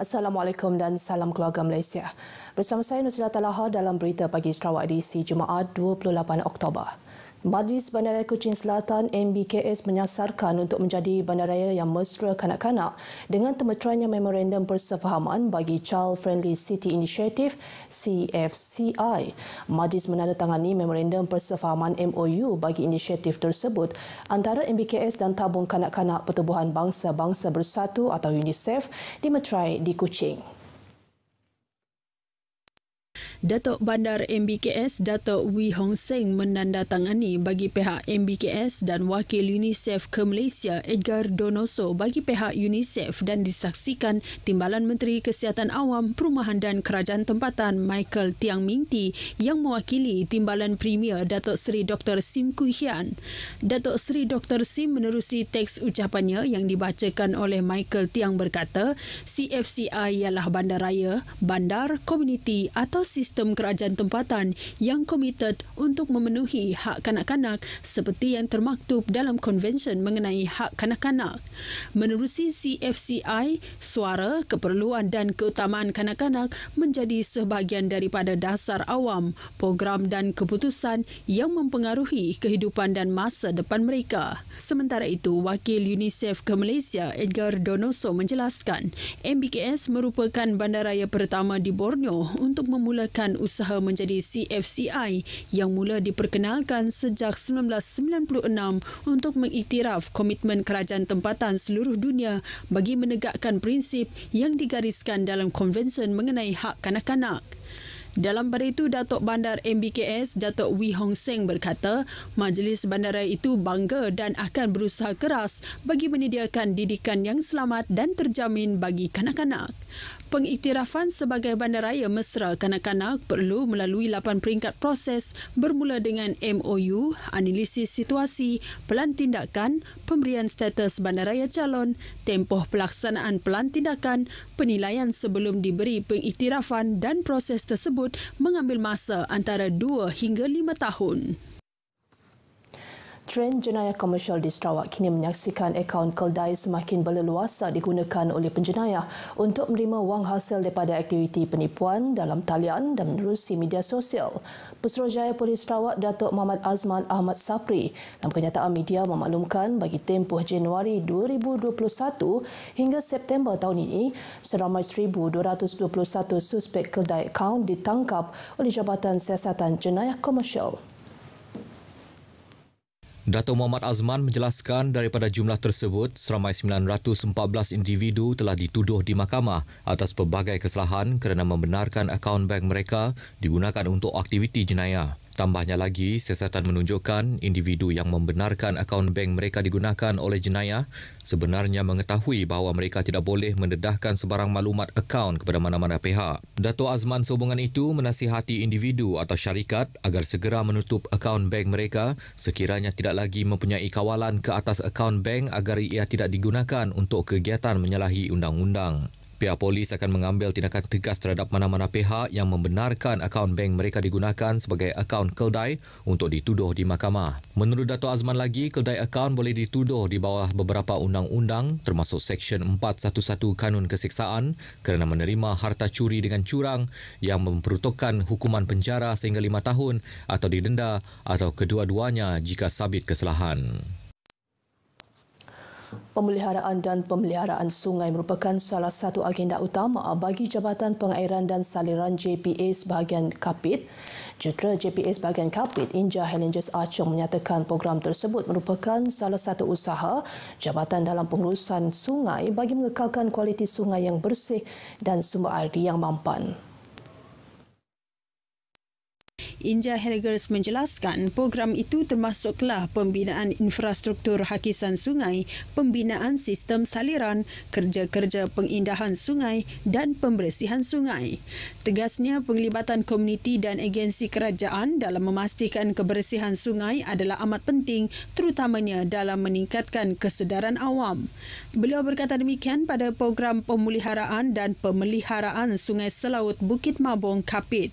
Assalamualaikum dan salam keluarga Malaysia. Bersama saya Nusila Talaha dalam berita pagi Sarawak edisi Jumaat 28 Oktober. Majlis Bandaraya Kuching Selatan MBKS menyasarkan untuk menjadi bandaraya yang mesra kanak-kanak dengan temeteranya memorandum persefahaman bagi Child Friendly City Initiative CFCI. Majlis menandatangani memorandum persefahaman MOU bagi inisiatif tersebut antara MBKS dan Tabung Kanak-Kanak Pertubuhan Bangsa-Bangsa Bersatu atau UNICEF di Meterai di Kuching. Datuk Bandar MBKS Datuk Wee Hong Seng menandatangani bagi pihak MBKS dan wakil UNICEF ke Malaysia Edgar Donoso bagi pihak UNICEF dan disaksikan Timbalan Menteri Kesihatan Awam, Perumahan dan Kerajaan Tempatan Michael Tiang Mingti yang mewakili Timbalan Premier Datuk Seri Dr. Sim Kui Hian. Datuk Seri Dr. Sim menerusi teks ucapannya yang dibacakan oleh Michael Tiang berkata, CFCI ialah bandaraya, bandar, komuniti atau sistem sistem kerajaan tempatan yang komited untuk memenuhi hak kanak-kanak seperti yang termaktub dalam Konvensyen mengenai Hak Kanak-Kanak. Menerusi CFCI, suara, keperluan dan keutamaan kanak-kanak menjadi sebahagian daripada dasar awam, program dan keputusan yang mempengaruhi kehidupan dan masa depan mereka. Sementara itu, Wakil UNICEF ke Malaysia Edgar Donoso menjelaskan, MBKS merupakan bandaraya pertama di Borneo untuk memulakan menjalankan usaha menjadi CFCI yang mula diperkenalkan sejak 1996 untuk mengiktiraf komitmen kerajaan tempatan seluruh dunia bagi menegakkan prinsip yang digariskan dalam konvensyen mengenai hak kanak-kanak. Dalam pada itu, Datuk Bandar MBKS Datuk Wee Hong Seng berkata, majlis Bandaraya itu bangga dan akan berusaha keras bagi menyediakan didikan yang selamat dan terjamin bagi kanak-kanak. Pengiktirafan sebagai bandaraya mesra kanak-kanak perlu melalui lapan peringkat proses bermula dengan MOU, analisis situasi, pelan tindakan, pemberian status bandaraya calon, tempoh pelaksanaan pelan tindakan, penilaian sebelum diberi pengiktirafan dan proses tersebut mengambil masa antara dua hingga lima tahun. Tren jenayah komersial di Sarawak kini menyaksikan akaun keldai semakin berleluasa digunakan oleh penjenayah untuk menerima wang hasil daripada aktiviti penipuan dalam talian dan menerusi media sosial. Pesuruhjaya Polis Sarawak Datuk Muhammad Azman Ahmad Sapri dalam kenyataan media memaklumkan bagi tempoh Januari 2021 hingga September tahun ini, seramai 1,221 suspek keldai akaun ditangkap oleh Jabatan Siasatan Jenayah Komersial. Dato' Muhammad Azman menjelaskan daripada jumlah tersebut, seramai 914 individu telah dituduh di mahkamah atas pelbagai kesalahan kerana membenarkan akaun bank mereka digunakan untuk aktiviti jenayah. Tambahnya lagi, siasatan menunjukkan individu yang membenarkan akaun bank mereka digunakan oleh jenayah sebenarnya mengetahui bahawa mereka tidak boleh mendedahkan sebarang maklumat akaun kepada mana-mana pihak. Dato' Azman sehubungan itu menasihati individu atau syarikat agar segera menutup akaun bank mereka sekiranya tidak lagi mempunyai kawalan ke atas akaun bank agar ia tidak digunakan untuk kegiatan menyalahi undang-undang. Pihak polis akan mengambil tindakan tegas terhadap mana-mana pihak yang membenarkan akaun bank mereka digunakan sebagai akaun keldai untuk dituduh di mahkamah. Menurut Dato' Azman lagi, keldai akaun boleh dituduh di bawah beberapa undang-undang termasuk Seksyen 411 Kanun Kesiksaan kerana menerima harta curi dengan curang yang memperuntukkan hukuman penjara sehingga lima tahun atau didenda atau kedua-duanya jika sabit kesalahan. Pemeliharaan dan pemeliharaan sungai merupakan salah satu agenda utama bagi Jabatan Pengairan dan Saliran JPA sebahagian Kapit. Jutera JPA sebahagian Kapit, Inja Helenges Acong menyatakan program tersebut merupakan salah satu usaha Jabatan dalam pengurusan sungai bagi mengekalkan kualiti sungai yang bersih dan sumber air yang mampan. Inja Helgers menjelaskan program itu termasuklah pembinaan infrastruktur hakisan sungai, pembinaan sistem saliran, kerja-kerja pengindahan sungai dan pembersihan sungai. Tegasnya penglibatan komuniti dan agensi kerajaan dalam memastikan kebersihan sungai adalah amat penting terutamanya dalam meningkatkan kesedaran awam. Beliau berkata demikian pada program pemuliharaan dan pemeliharaan Sungai Selaut Bukit Mabong Kapit.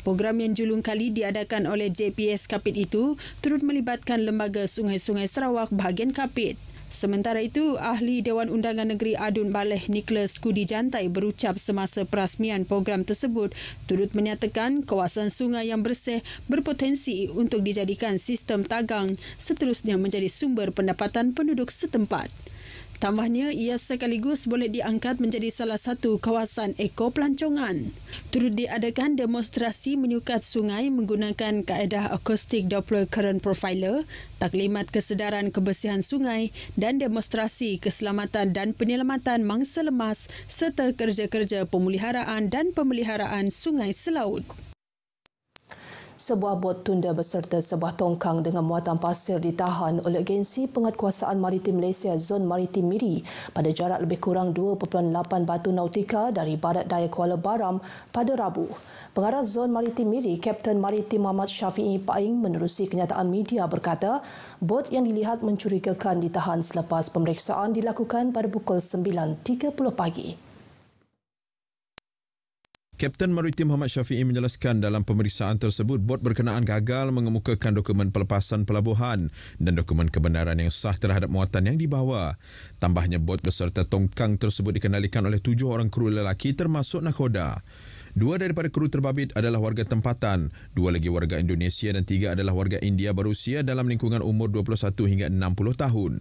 Program yang julung kali diadakan oleh JPS Kapit itu turut melibatkan lembaga sungai-sungai Sarawak bahagian Kapit. Sementara itu, ahli Dewan Undangan Negeri Adun Baleh Nicholas Kudi Jantai berucap semasa perasmian program tersebut turut menyatakan kawasan sungai yang bersih berpotensi untuk dijadikan sistem tagang seterusnya menjadi sumber pendapatan penduduk setempat. Tambahnya, ia sekaligus boleh diangkat menjadi salah satu kawasan ekopelancongan. Turut diadakan demonstrasi menyukat sungai menggunakan kaedah akustik Doppler Current Profiler, taklimat kesedaran kebersihan sungai dan demonstrasi keselamatan dan penyelamatan mangsa lemas serta kerja-kerja pemuliharaan dan pemeliharaan sungai selaut sebuah bot tunda beserta sebuah tongkang dengan muatan pasir ditahan oleh agensi penguatkuasaan maritim Malaysia Zon Maritim Miri pada jarak lebih kurang 2.8 batu nautika dari barat daya Kuala Baram pada Rabu. Pengarah Zon Maritim Miri, Kapten Maritim Muhammad Syafiee Paing menerusi kenyataan media berkata, bot yang dilihat mencurigakan ditahan selepas pemeriksaan dilakukan pada pukul 9.30 pagi. Kapten Maritim Muhammad Syafiee menjelaskan dalam pemeriksaan tersebut bot berkenaan gagal mengemukakan dokumen pelepasan pelabuhan dan dokumen kebenaran yang sah terhadap muatan yang dibawa. Tambahnya bot beserta tongkang tersebut dikendalikan oleh tujuh orang kru lelaki termasuk nakoda. Dua daripada kru terbabit adalah warga tempatan, dua lagi warga Indonesia dan tiga adalah warga India berusia dalam lingkungan umur 21 hingga 60 tahun.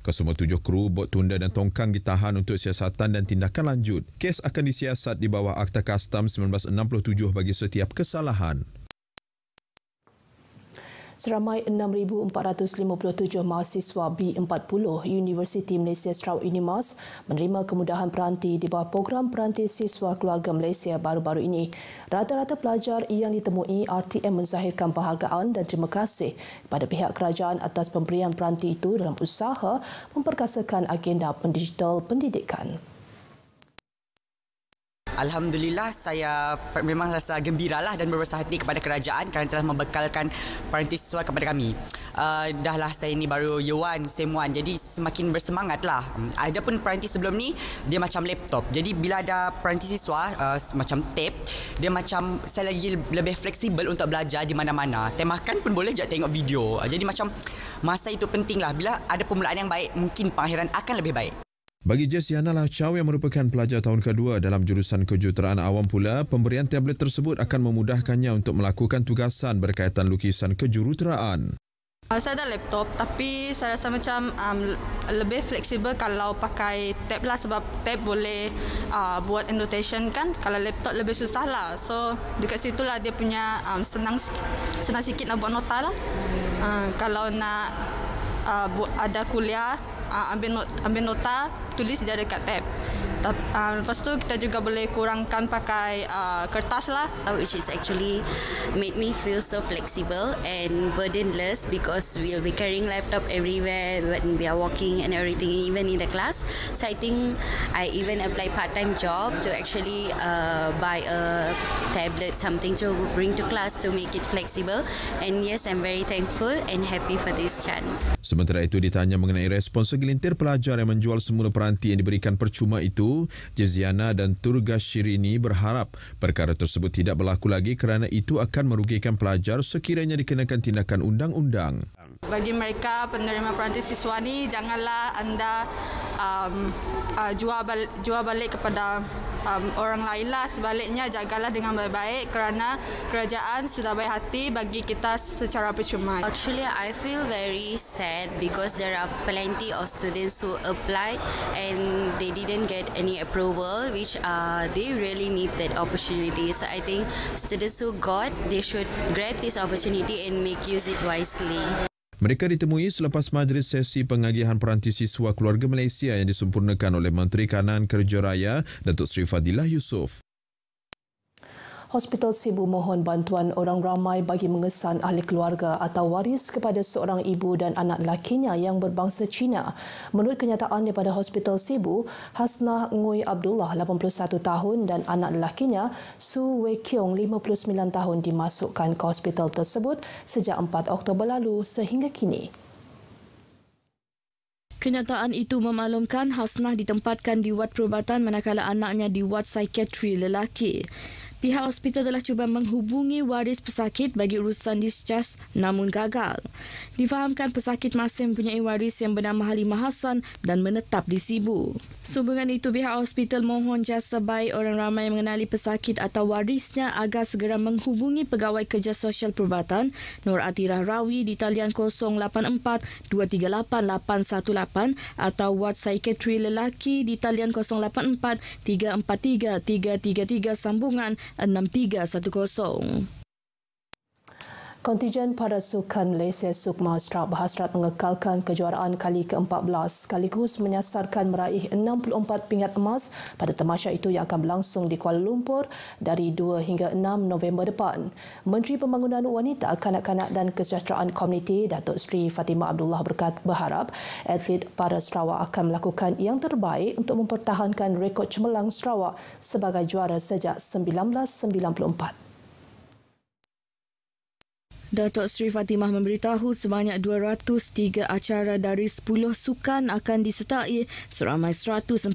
Kesemua tujuh kru, bot tunda dan tongkang ditahan untuk siasatan dan tindakan lanjut. Kes akan disiasat di bawah Akta Kastam 1967 bagi setiap kesalahan. Seramai 6,457 mahasiswa B40 Universiti Malaysia Sarawak Unimas menerima kemudahan peranti di bawah program peranti siswa keluarga Malaysia baru-baru ini. Rata-rata pelajar yang ditemui RTM menzahirkan penghargaan dan terima kasih kepada pihak kerajaan atas pemberian peranti itu dalam usaha memperkasakan agenda pendigital pendidikan. Alhamdulillah saya memang rasa gembiralah dan berbesar hati kepada kerajaan kerana telah membekalkan peranti siswa kepada kami. Uh, eh, dahlah saya ni baru Yuan, Semuan jadi semakin bersemangat lah. Hmm, ada pun peranti sebelum ni dia macam laptop. Jadi bila ada peranti siswa uh, eh, macam tape dia macam saya lagi lebih fleksibel untuk belajar di mana-mana. Temakan pun boleh jak tengok video. Uh, jadi macam masa itu penting lah. Bila ada permulaan yang baik mungkin pengakhiran akan lebih baik. Bagi Jessiana Lachau yang merupakan pelajar tahun kedua dalam jurusan kejuruteraan awam pula, pemberian tablet tersebut akan memudahkannya untuk melakukan tugasan berkaitan lukisan kejuruteraan. Ah, saya ada laptop tapi saya rasa macam um, lebih fleksibel kalau pakai tab lah sebab tab boleh uh, buat annotation kan kalau laptop lebih susah lah so dekat situ lah dia punya um, senang senang sikit nak buat nota lah uh, kalau nak uh, ada kuliah Ah, ambil not, ambil nota, tulis dia dekat tab uh, lepas tu kita juga boleh kurangkan pakai uh, kertas lah uh, which is actually made me feel so flexible and burdenless because we'll be carrying laptop everywhere when we are walking and everything even in the class so I think I even apply part time job to actually uh, buy a tablet something to bring to class to make it flexible and yes I'm very thankful and happy for this chance Sementara itu ditanya mengenai respon segelintir pelajar yang menjual semula peranti yang diberikan percuma itu Jeziana dan Turga Shirini berharap perkara tersebut tidak berlaku lagi kerana itu akan merugikan pelajar sekiranya dikenakan tindakan undang-undang. Bagi mereka penerima peranti siswa ini, janganlah anda um, uh, jual, bal- jual balik kepada um, orang lain lah sebaliknya jagalah dengan baik-baik kerana kerajaan sudah baik hati bagi kita secara percuma. Actually I feel very sad because there are plenty of students who applied and they didn't get any approval which uh, they really need that opportunity. So I think students who got they should grab this opportunity and make use it wisely. Mereka ditemui selepas majlis sesi pengagihan peranti siswa keluarga Malaysia yang disempurnakan oleh Menteri Kanan Kerja Raya, Datuk Seri Fadilah Yusof. Hospital Sibu mohon bantuan orang ramai bagi mengesan ahli keluarga atau waris kepada seorang ibu dan anak lakinya yang berbangsa Cina. Menurut kenyataan daripada Hospital Sibu, Hasnah Ngui Abdullah, 81 tahun dan anak lakinya, Su Wei Kiong, 59 tahun dimasukkan ke hospital tersebut sejak 4 Oktober lalu sehingga kini. Kenyataan itu memaklumkan Hasnah ditempatkan di wad perubatan manakala anaknya di wad psikiatri lelaki. Pihak hospital telah cuba menghubungi waris pesakit bagi urusan discharge namun gagal. Difahamkan pesakit masih mempunyai waris yang bernama Halimah Hassan dan menetap di Sibu. Sehubungan itu pihak hospital mohon jasa baik orang ramai yang mengenali pesakit atau warisnya agar segera menghubungi pegawai kerja sosial perubatan Nur Atirah Rawi di talian 084-238-818 atau Ward Psychiatry Lelaki di talian 084-343-333 sambungan 6310. Kontijen para sukan Malaysia Sukma Strap berhasrat mengekalkan kejuaraan kali ke-14 sekaligus menyasarkan meraih 64 pingat emas pada temasya itu yang akan berlangsung di Kuala Lumpur dari 2 hingga 6 November depan. Menteri Pembangunan Wanita, Kanak-kanak dan Kesejahteraan Komuniti Datuk Sri Fatimah Abdullah berkat berharap atlet para Sarawak akan melakukan yang terbaik untuk mempertahankan rekod cemerlang Sarawak sebagai juara sejak 1994. Datuk Sri Fatimah memberitahu sebanyak 203 acara dari 10 sukan akan disertai seramai 148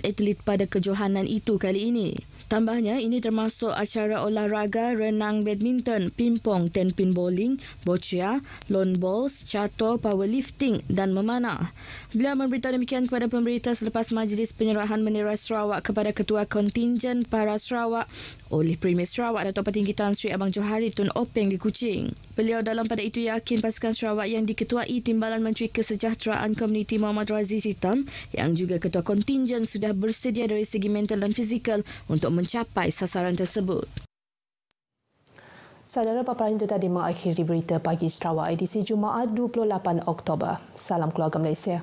atlet pada kejohanan itu kali ini. Tambahnya, ini termasuk acara olahraga renang badminton, pingpong, tenpin bowling, boccia, lawn bowls, cato, powerlifting dan memanah. Beliau memberitahu demikian kepada pemberita selepas majlis penyerahan menira Sarawak kepada Ketua Kontingen Para Sarawak oleh Premier Sarawak Dato' Patinggi Tan Sri Abang Johari Tun Openg di Kuching. Beliau dalam pada itu yakin pasukan Sarawak yang diketuai Timbalan Menteri Kesejahteraan Komuniti Muhammad Razis Hitam yang juga ketua kontingen sudah bersedia dari segi mental dan fizikal untuk mencapai sasaran tersebut. Saudara paparan itu tadi mengakhiri berita pagi Sarawak edisi Jumaat 28 Oktober. Salam keluarga Malaysia.